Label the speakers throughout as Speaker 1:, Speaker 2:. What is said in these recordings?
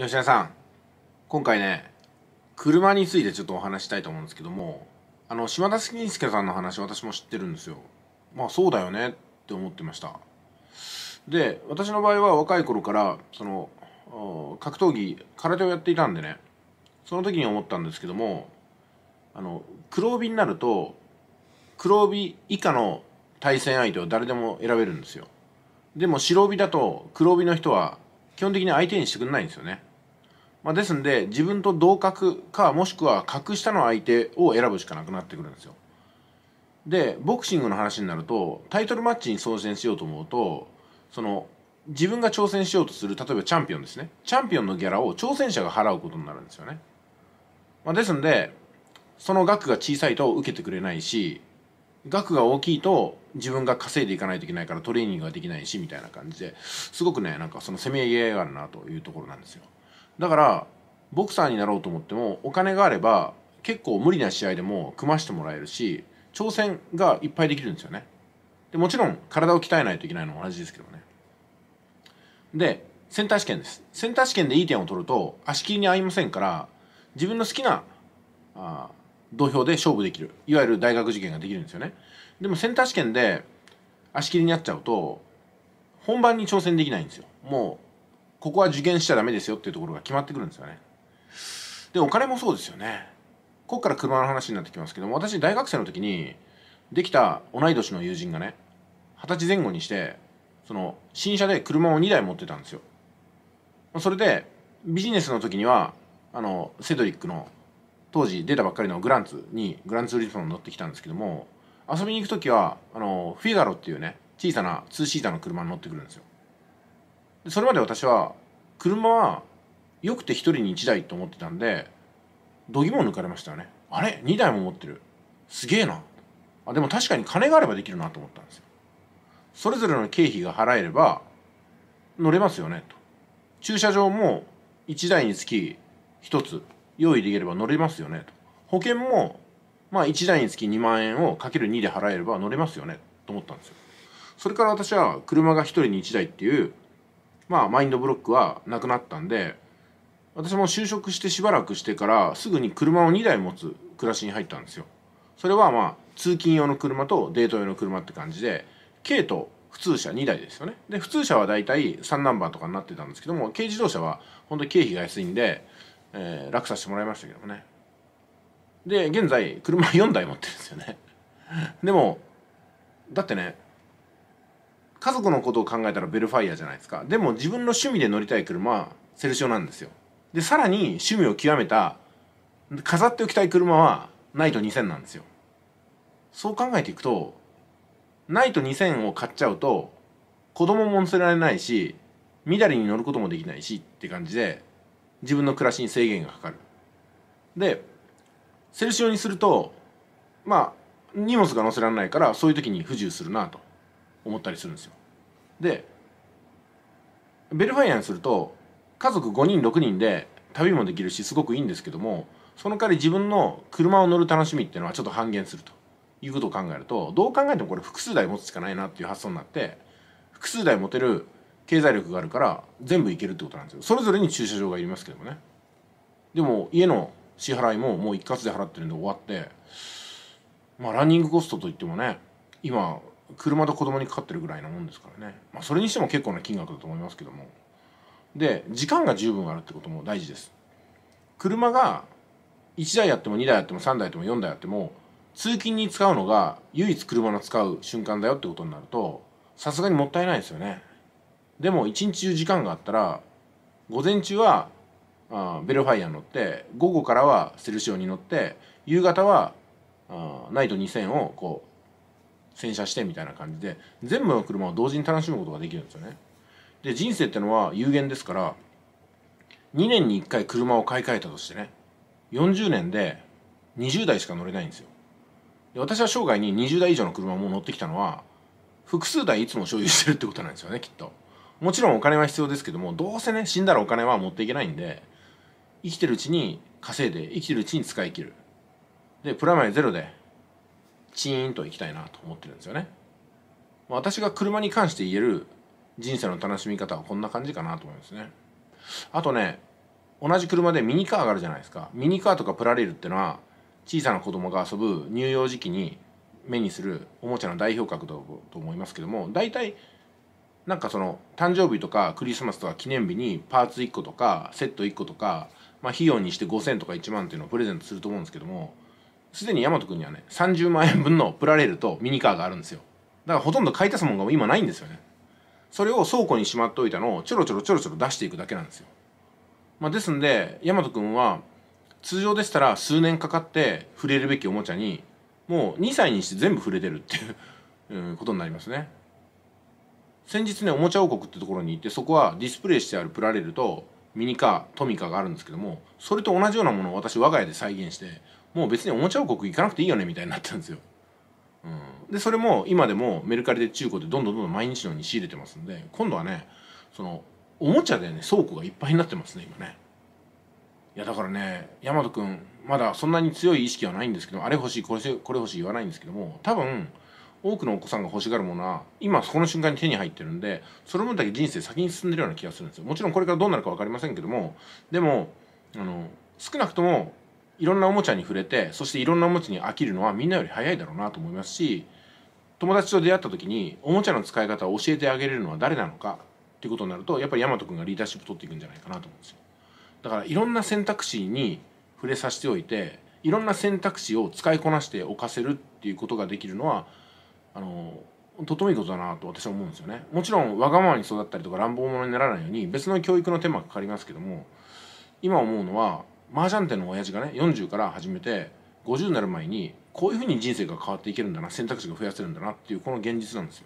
Speaker 1: 吉田さん今回ね車についてちょっとお話したいと思うんですけどもあの島田紳介さんの話私も知ってるんですよまあそうだよねって思ってましたで私の場合は若い頃からその格闘技空手をやっていたんでねその時に思ったんですけどもあの黒帯になると黒帯以下の対戦相手は誰でも選べるんですよでも白帯だと黒帯の人は基本的に相手にしてくれないんですよねまあ、ですんで自分と同格かもしくは格下の相手を選ぶしかなくなってくるんですよでボクシングの話になるとタイトルマッチに挑戦しようと思うとその自分が挑戦しようとする例えばチャンピオンですねチャンピオンのギャラを挑戦者が払うことになるんですよね、まあ、ですんでその額が小さいと受けてくれないし額が大きいと自分が稼いでいかないといけないからトレーニングができないしみたいな感じですごくねなんかそのせめぎ合いがあるなというところなんですよ。だからボクサーになろうと思ってもお金があれば結構無理な試合でも組ましてもらえるし挑戦がいっぱいできるんですよねでもちろん体を鍛えないといけないのも同じですけどねでセンター試験ですセンター試験でいい点を取ると足切りに合いませんから自分の好きなあ土俵で勝負できるいわゆる大学受験ができるんですよねでもセンター試験で足切りになっちゃうと本番に挑戦できないんですよもうここは受験しちゃダメですよっていうところが決まってくるんですよねでお金もそうですよねここから車の話になってきますけども私大学生の時にできた同い年の友人がね二十歳前後にしてその新車で車を2台持ってたんですよそれでビジネスの時にはあのセドリックの当時出たばっかりのグランツにグランツーリスモに乗ってきたんですけども遊びに行く時はあのフィガロっていうね小さなツーシーターの車に乗ってくるんですよそれまで私は車はよくて1人に1台と思ってたんで度肝も抜かれましたよねあれ2台も持ってるすげえなあでも確かに金があればできるなと思ったんですよそれぞれの経費が払えれば乗れますよねと駐車場も1台につき1つ用意できれば乗れますよねと保険もまあ1台につき2万円をかける2で払えれば乗れますよねと思ったんですよそれから私は車が1人に1台っていうまあ、マインドブロックはなくなったんで私も就職してしばらくしてからすぐに車を2台持つ暮らしに入ったんですよ。それはまあ通勤用の車とデート用の車って感じで軽と普通車2台ですよねで普通車はだいたい3ナンバーとかになってたんですけども軽自動車は本当に経費が安いんで、えー、楽させてもらいましたけどもねで現在車4台持ってるんですよねでもだってね家族のことを考えたらベルファイアじゃないですかでも自分の趣味で乗りたい車はセルシオなんですよでさらに趣味を極めた飾っておきたい車はナイト2000なんですよそう考えていくとナイト2000を買っちゃうと子供も乗せられないしみだりに乗ることもできないしって感じで自分の暮らしに制限がかかるでセルシオにするとまあ荷物が載せられないからそういう時に不自由するなと思ったりするんですよ。でベルファイアにすると家族5人6人で旅もできるしすごくいいんですけどもその代わり自分の車を乗る楽しみっていうのはちょっと半減するということを考えるとどう考えてもこれ複数台持つしかないなっていう発想になって複数台持てる経済力があるから全部いけるってことなんですよそれぞれに駐車場がいりますけどもねでも家の支払いももう一括で払ってるんで終わってまあランニングコストといってもね今車と子供にかかってるぐらいなもんですからね、まあ、それにしても結構な金額だと思いますけどもで時間が十分あるってことも大事です車が1台やっても2台やっても3台やっても4台やっても通勤に使うのが唯一車の使う瞬間だよってことになるとさすがにもったいないですよねでも一日中時間があったら午前中はあベルファイアに乗って午後からはセルシオに乗って夕方はあナイト2000をこう洗車してみたいな感じで全部の車を同時に楽しむことができるんですよねで人生ってのは有限ですから2年に1回車を買い替えたとしてね40年で20台しか乗れないんですよで私は生涯に20台以上の車も乗ってきたのは複数台いつも所有してるってことなんですよねきっともちろんお金は必要ですけどもどうせね死んだらお金は持っていけないんで生きてるうちに稼いで生きてるうちに使い切るでプラマイゼロでチーンと行きたいなと思ってるんですよね私が車に関して言える人生の楽しみ方はこんな感じかなと思いますねあとね同じ車でミニカーがあるじゃないですかミニカーとかプラレールってのは小さな子供が遊ぶ乳幼児期に目にするおもちゃの代表格だと思いますけども大体なんかその誕生日とかクリスマスとか記念日にパーツ1個とかセット1個とか、まあ、費用にして5,000とか1万っていうのをプレゼントすると思うんですけどもすでに大和君にはね30万円分のプラレールとミニカーがあるんですよだからほとんど買い足すもんが今ないんですよねそれを倉庫にしまっておいたのをちょろちょろちょろちょろ出していくだけなんですよ、まあ、ですんで大和君は通常でしたら数年かかって触れるべきおもちゃにもう2歳にして全部触れてるっていう ことになりますね先日ねおもちゃ王国ってところに行ってそこはディスプレイしてあるプラレールとミニカートミカがあるんですけどもそれと同じようなものを私我が家で再現してもう別におもちゃ王国行かなくていいよねみたいになってんですよ。うん、でそれも今でもメルカリで中古でどんどんどんどん毎日のように仕入れてますんで今度はねそのおもちゃでね倉庫がいっぱいになってますね今ねいやだからね大和くんまだそんなに強い意識はないんですけどあれ欲しいこれこれ欲しい言わないんですけども多分多くのお子さんが欲しがるものは今この瞬間に手に入ってるんでその分だけ人生先に進んでるような気がするんですよもちろんこれからどうなるか分かりませんけどもでもあの少なくともいろんなおもちゃに触れてそしていろんなおもちゃに飽きるのはみんなより早いだろうなと思いますし友達と出会った時におもちゃの使い方を教えてあげれるのは誰なのかっていうことになるとやっぱり大和君がリーダーシップ取っていくんじゃないかなと思うんですよだからいろんな選択肢に触れさせておいていろんな選択肢を使いこなしておかせるっていうことができるのはあのとてもいいことだなと私は思うんですよねもちろんわがままに育ったりとか乱暴者にならないように別の教育の手間がかかりますけども今思うのは麻雀店の親父がね40から始めて50になる前にこういうふうに人生が変わっていけるんだな選択肢が増やせるんだなっていうこの現実なんですよ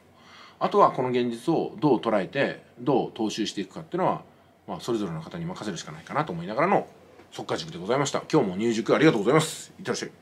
Speaker 1: あとはこの現実をどう捉えてどう踏襲していくかっていうのは、まあ、それぞれの方に任せるしかないかなと思いながらの即果塾でございました今日も入塾ありがとうございますいってらっしゃい